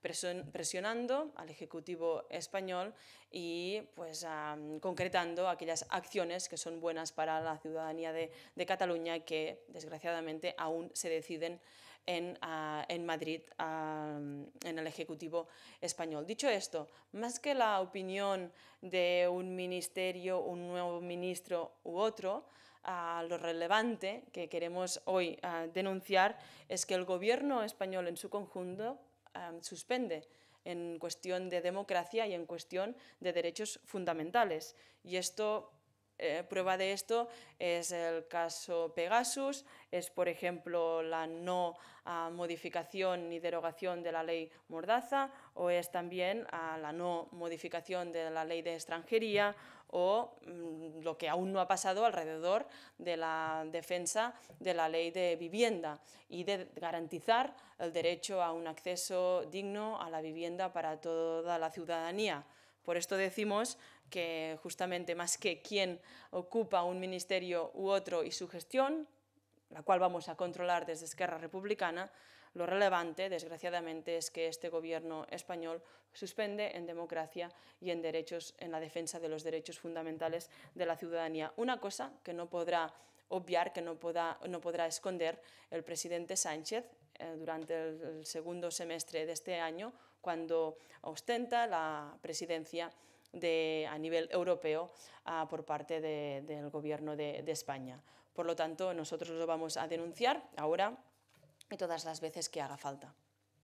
presionando al Ejecutivo español y pues, concretando aquellas acciones que son buenas para la ciudadanía de, Cataluña Cataluña que desgraciadamente aún se deciden en, Madrid, en el Ejecutivo español. Dicho esto, más que la opinión de un ministerio, un nuevo ministro u otro, lo relevante que queremos hoy denunciar es que el gobierno español en su conjunto suspende en cuestión de democracia y en cuestión de derechos fundamentales. Y esto, eh, prueba de esto es el caso Pegasus, es por ejemplo la no ah, modificación ni derogación de la ley Mordaza o es también ah, la no modificación de la ley de extranjería o mm, lo que aún no ha pasado alrededor de la defensa de la ley de vivienda y de garantizar el derecho a un acceso digno a la vivienda para toda la ciudadanía. Por esto decimos que justamente más que quién ocupa un ministerio u otro y su gestión, la cual vamos a controlar desde Esquerra Republicana, lo relevante, desgraciadamente, es que este gobierno español suspende en democracia y en derechos, en la defensa de los derechos fundamentales de la ciudadanía. Una cosa que no podrá obviar, que no, no podrá esconder el presidente Sánchez eh, durante el, segundo semestre de este año, cuando ostenta la presidencia a nivel europeo ah, por parte del Gobierno de España. Por lo tanto, nosotros lo vamos a denunciar ahora y todas las veces que haga falta.